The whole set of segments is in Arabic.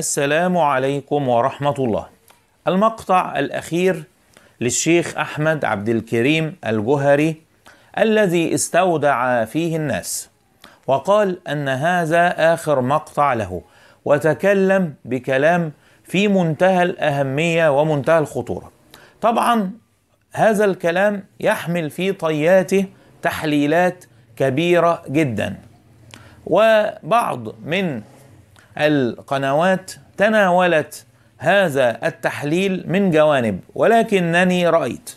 السلام عليكم ورحمة الله المقطع الأخير للشيخ أحمد عبد الكريم الجهري الذي استودع فيه الناس وقال أن هذا آخر مقطع له وتكلم بكلام في منتهى الأهمية ومنتهى الخطورة طبعا هذا الكلام يحمل في طياته تحليلات كبيرة جدا وبعض من القنوات تناولت هذا التحليل من جوانب ولكنني رايت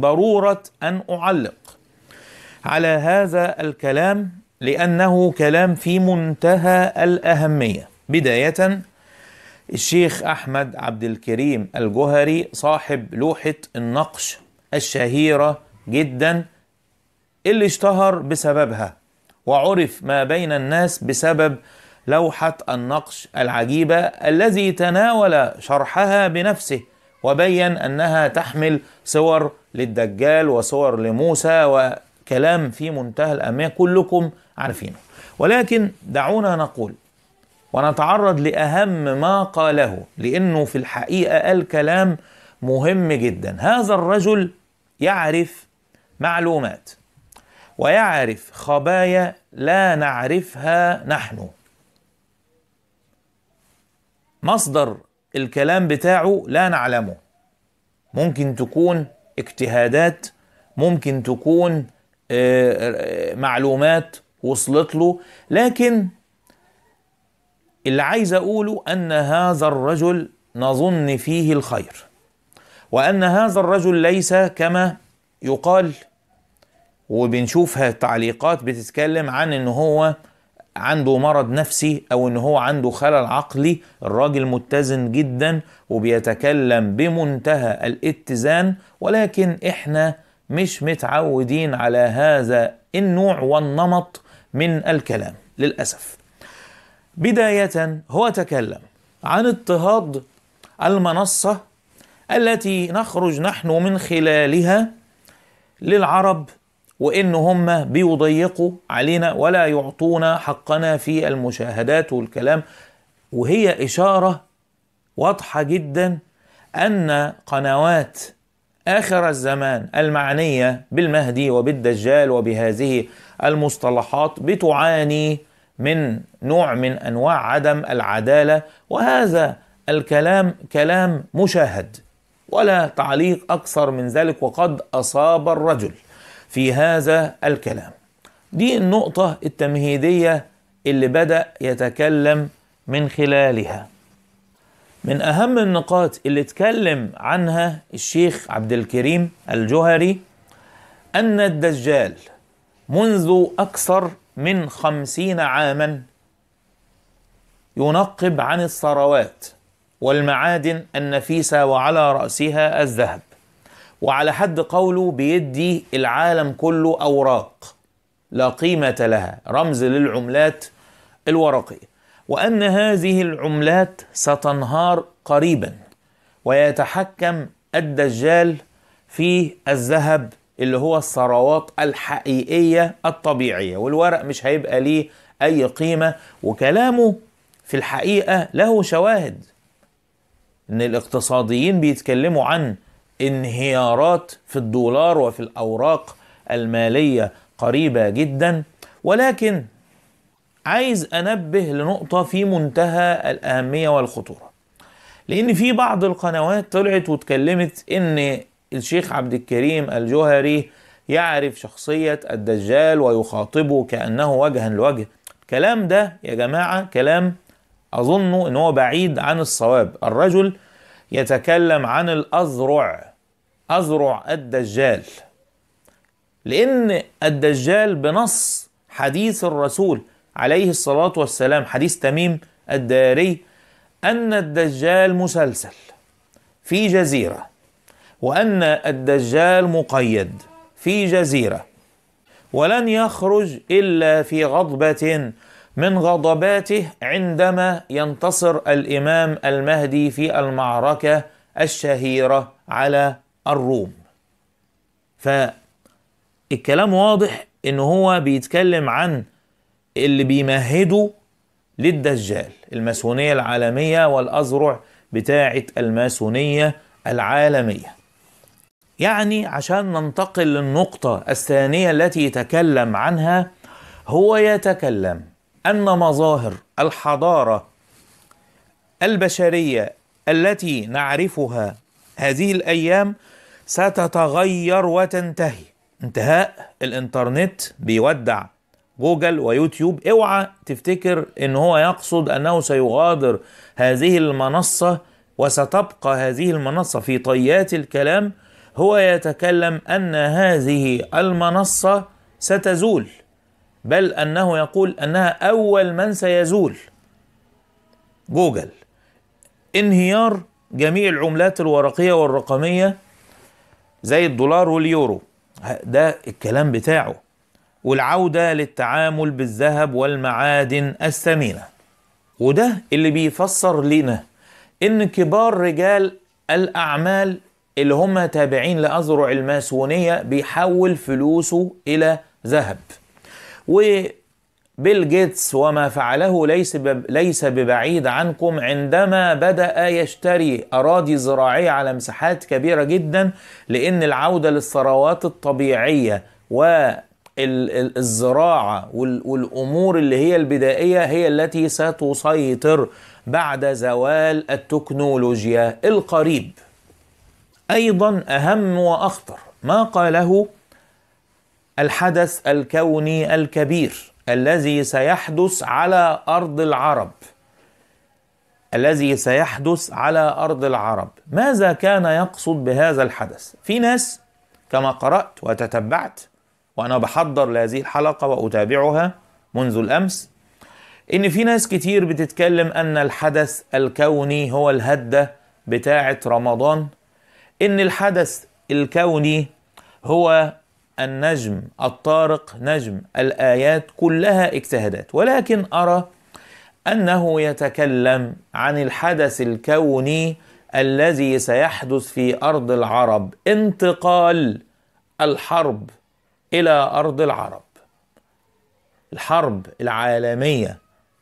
ضروره ان اعلق على هذا الكلام لانه كلام في منتهى الاهميه بدايه الشيخ احمد عبد الكريم الجهري صاحب لوحه النقش الشهيره جدا اللي اشتهر بسببها وعرف ما بين الناس بسبب لوحة النقش العجيبة الذي تناول شرحها بنفسه وبين أنها تحمل صور للدجال وصور لموسى وكلام في منتهى الأهمية كلكم عارفينه ولكن دعونا نقول ونتعرض لأهم ما قاله لأنه في الحقيقة الكلام مهم جدا هذا الرجل يعرف معلومات ويعرف خبايا لا نعرفها نحن مصدر الكلام بتاعه لا نعلمه ممكن تكون اجتهادات ممكن تكون آه، آه، معلومات وصلت له لكن اللي عايز اقوله ان هذا الرجل نظن فيه الخير وان هذا الرجل ليس كما يقال وبنشوفها تعليقات بتتكلم عن ان هو عنده مرض نفسي او ان هو عنده خلل عقلي الراجل متزن جدا وبيتكلم بمنتهى الاتزان ولكن احنا مش متعودين على هذا النوع والنمط من الكلام للاسف بدايه هو تكلم عن اضطهاد المنصه التي نخرج نحن من خلالها للعرب وإن هم بيضيقوا علينا ولا يعطونا حقنا في المشاهدات والكلام وهي إشارة واضحة جدا أن قنوات آخر الزمان المعنية بالمهدي وبالدجال وبهذه المصطلحات بتعاني من نوع من أنواع عدم العدالة وهذا الكلام كلام مشاهد ولا تعليق أكثر من ذلك وقد أصاب الرجل في هذا الكلام دي النقطة التمهيدية اللي بدأ يتكلم من خلالها من أهم النقاط اللي اتكلم عنها الشيخ عبد الكريم الجوهري أن الدجال منذ أكثر من خمسين عاما ينقب عن الثروات والمعادن النفيسة وعلى رأسها الذهب وعلى حد قوله بيدي العالم كله أوراق لا قيمة لها رمز للعملات الورقية وأن هذه العملات ستنهار قريبا ويتحكم الدجال في الذهب اللي هو الثروات الحقيقية الطبيعية والورق مش هيبقى ليه أي قيمة وكلامه في الحقيقة له شواهد إن الاقتصاديين بيتكلموا عن انهيارات في الدولار وفي الاوراق الماليه قريبه جدا ولكن عايز انبه لنقطه في منتهى الاهميه والخطوره لان في بعض القنوات طلعت واتكلمت ان الشيخ عبد الكريم الجوهري يعرف شخصيه الدجال ويخاطبه كانه وجها لوجه الكلام ده يا جماعه كلام اظن ان هو بعيد عن الصواب الرجل يتكلم عن الاذرع أزرع الدجال لأن الدجال بنص حديث الرسول عليه الصلاة والسلام حديث تميم الداري أن الدجال مسلسل في جزيرة وأن الدجال مقيد في جزيرة ولن يخرج إلا في غضبة من غضباته عندما ينتصر الإمام المهدي في المعركة الشهيرة على الروم فالكلام واضح ان هو بيتكلم عن اللي بيمهدوا للدجال الماسونية العالمية والأذرع بتاعة الماسونية العالمية يعني عشان ننتقل للنقطة الثانية التي يتكلم عنها هو يتكلم أن مظاهر الحضارة البشرية التي نعرفها هذه الأيام ستتغير وتنتهي انتهاء الانترنت بيودع جوجل ويوتيوب اوعى تفتكر ان هو يقصد انه سيغادر هذه المنصه وستبقى هذه المنصه في طيات الكلام هو يتكلم ان هذه المنصه ستزول بل انه يقول انها اول من سيزول جوجل انهيار جميع العملات الورقيه والرقميه زي الدولار واليورو ده الكلام بتاعه والعودة للتعامل بالذهب والمعادن الثمينة وده اللي بيفسر لنا إن كبار رجال الأعمال اللي هم تابعين لأذرع الماسونية بيحول فلوسه إلى ذهب و بيل جيتس وما فعله ليس ليس ببعيد عنكم عندما بدأ يشتري أراضي زراعية على مساحات كبيرة جدا لأن العودة للثروات الطبيعية والزراعة والأمور اللي هي البدائية هي التي ستسيطر بعد زوال التكنولوجيا القريب. أيضا أهم وأخطر ما قاله الحدث الكوني الكبير الذي سيحدث على ارض العرب الذي سيحدث على ارض العرب ماذا كان يقصد بهذا الحدث في ناس كما قرات وتتبعت وانا بحضر لهذه الحلقه واتابعها منذ الامس ان في ناس كتير بتتكلم ان الحدث الكوني هو الهده بتاعه رمضان ان الحدث الكوني هو النجم الطارق نجم الآيات كلها اجتهادات ولكن أرى أنه يتكلم عن الحدث الكوني الذي سيحدث في أرض العرب انتقال الحرب إلى أرض العرب الحرب العالمية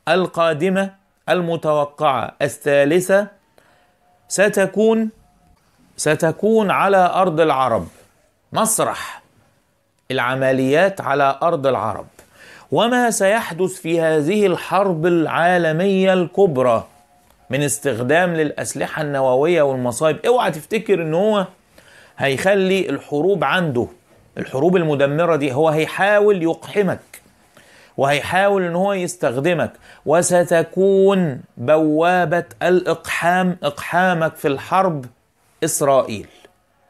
القادمة المتوقعة الثالثة ستكون ستكون على أرض العرب مسرح العمليات على ارض العرب وما سيحدث في هذه الحرب العالميه الكبرى من استخدام للاسلحه النوويه والمصايب اوعى تفتكر ان هو هيخلي الحروب عنده الحروب المدمره دي هو هيحاول يقحمك وهيحاول ان هو يستخدمك وستكون بوابه الاقحام اقحامك في الحرب اسرائيل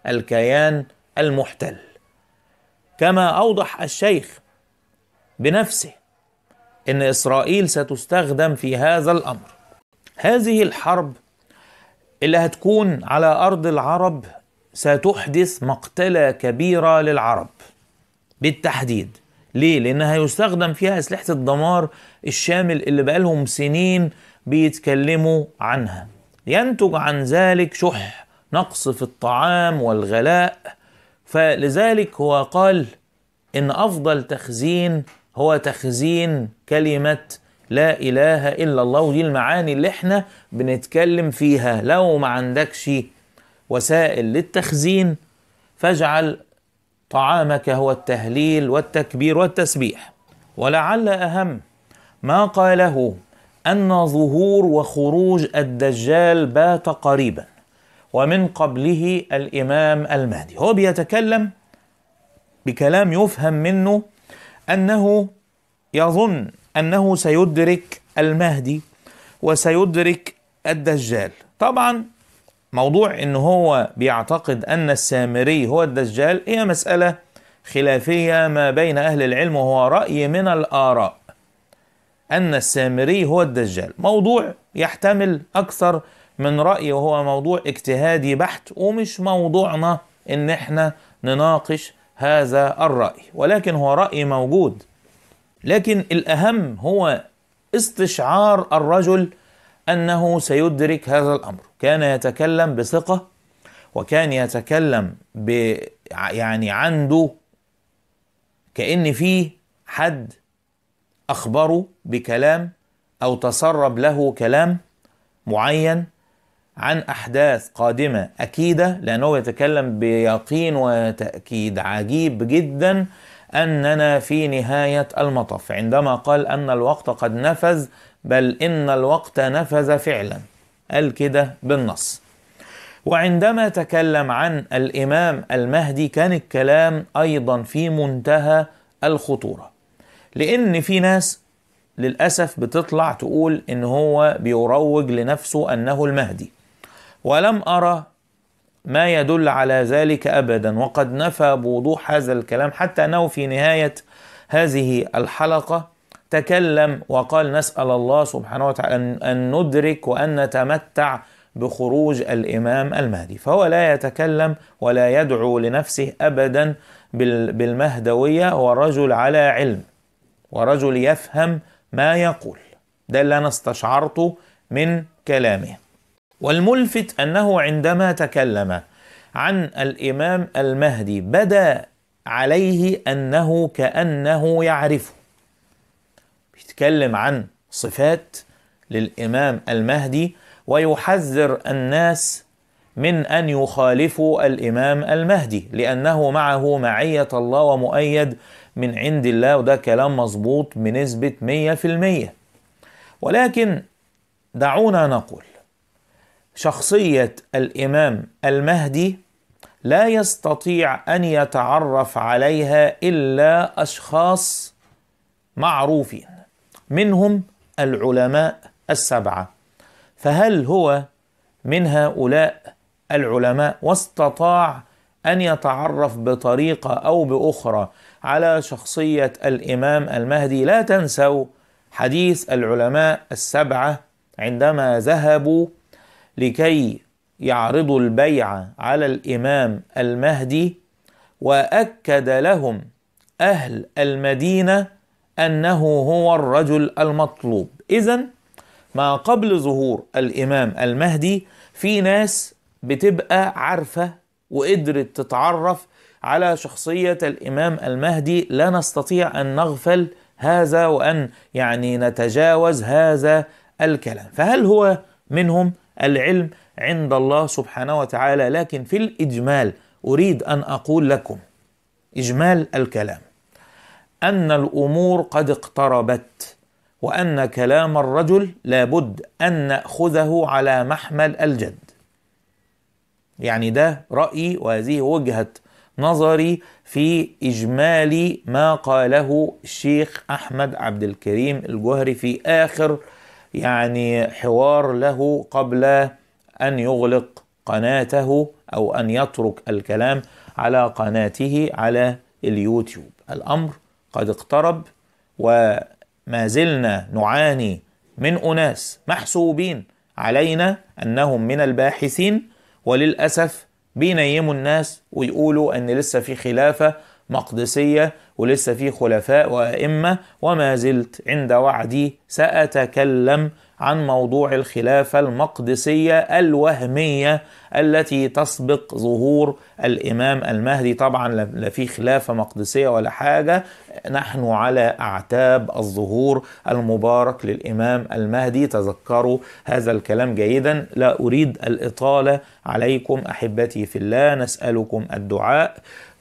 الكيان المحتل كما اوضح الشيخ بنفسه ان اسرائيل ستستخدم في هذا الامر هذه الحرب اللي هتكون على ارض العرب ستحدث مقتله كبيره للعرب بالتحديد ليه؟ لأنها هيستخدم فيها أسلحة الدمار الشامل اللي بقالهم سنين بيتكلموا عنها ينتج عن ذلك شح نقص في الطعام والغلاء فلذلك هو قال إن أفضل تخزين هو تخزين كلمة لا إله إلا الله ودي المعاني اللي احنا بنتكلم فيها لو ما عندكش وسائل للتخزين فاجعل طعامك هو التهليل والتكبير والتسبيح ولعل أهم ما قاله أن ظهور وخروج الدجال بات قريبا ومن قبله الامام المهدي هو بيتكلم بكلام يفهم منه انه يظن انه سيدرك المهدي وسيدرك الدجال طبعا موضوع ان هو بيعتقد ان السامري هو الدجال هي مساله خلافيه ما بين اهل العلم وهو راي من الاراء ان السامري هو الدجال موضوع يحتمل اكثر من رأي وهو موضوع اجتهادي بحت ومش موضوعنا ان احنا نناقش هذا الرأي ولكن هو رأي موجود لكن الأهم هو استشعار الرجل أنه سيدرك هذا الأمر كان يتكلم بثقة وكان يتكلم ب يعني عنده كأن فيه حد أخبره بكلام أو تسرب له كلام معين عن أحداث قادمة أكيدة لأنه يتكلم بيقين وتأكيد عجيب جدا أننا في نهاية المطاف عندما قال أن الوقت قد نفذ بل إن الوقت نفذ فعلا قال كده بالنص وعندما تكلم عن الإمام المهدي كان الكلام أيضا في منتهى الخطورة لأن في ناس للأسف بتطلع تقول إن هو بيروج لنفسه أنه المهدي ولم أرى ما يدل على ذلك أبدا وقد نفى بوضوح هذا الكلام حتى أنه في نهاية هذه الحلقة تكلم وقال نسأل الله سبحانه وتعالى أن ندرك وأن نتمتع بخروج الامام المهدي فهو لا يتكلم ولا يدعو لنفسه ابدا بالمهدويه هو رجل على علم ورجل يفهم ما يقول ده اللي انا استشعرته من كلامه والملفت انه عندما تكلم عن الامام المهدي بدا عليه انه كانه يعرفه بيتكلم عن صفات للامام المهدي ويحذر الناس من ان يخالفوا الامام المهدي لانه معه معيه الله ومؤيد من عند الله وده كلام مظبوط بنسبه 100% ولكن دعونا نقول شخصيه الامام المهدي لا يستطيع ان يتعرف عليها الا اشخاص معروفين منهم العلماء السبعه فهل هو من هؤلاء العلماء واستطاع ان يتعرف بطريقه او باخرى على شخصيه الامام المهدي لا تنسوا حديث العلماء السبعه عندما ذهبوا لكي يعرضوا البيع على الامام المهدي واكد لهم اهل المدينه انه هو الرجل المطلوب اذا ما قبل ظهور الامام المهدي في ناس بتبقى عارفه وقدرت تتعرف على شخصيه الامام المهدي لا نستطيع ان نغفل هذا وان يعني نتجاوز هذا الكلام فهل هو منهم العلم عند الله سبحانه وتعالى لكن في الإجمال أريد أن أقول لكم إجمال الكلام أن الأمور قد اقتربت وأن كلام الرجل لابد أن نأخذه على محمل الجد يعني ده رأيي وهذه وجهة نظري في إجمال ما قاله الشيخ أحمد عبد الكريم الجهري في آخر يعني حوار له قبل أن يغلق قناته أو أن يترك الكلام على قناته على اليوتيوب الأمر قد اقترب وما زلنا نعاني من أناس محسوبين علينا أنهم من الباحثين وللأسف بينيموا الناس ويقولوا أن لسه في خلافة مقدسية ولسه في خلفاء وأئمة وما زلت عند وعدي سأتكلم عن موضوع الخلافة المقدسية الوهمية التي تسبق ظهور الإمام المهدي طبعا لا في خلافة مقدسية ولا حاجة نحن على أعتاب الظهور المبارك للإمام المهدي تذكروا هذا الكلام جيدا لا أريد الإطالة عليكم أحبتي في الله نسألكم الدعاء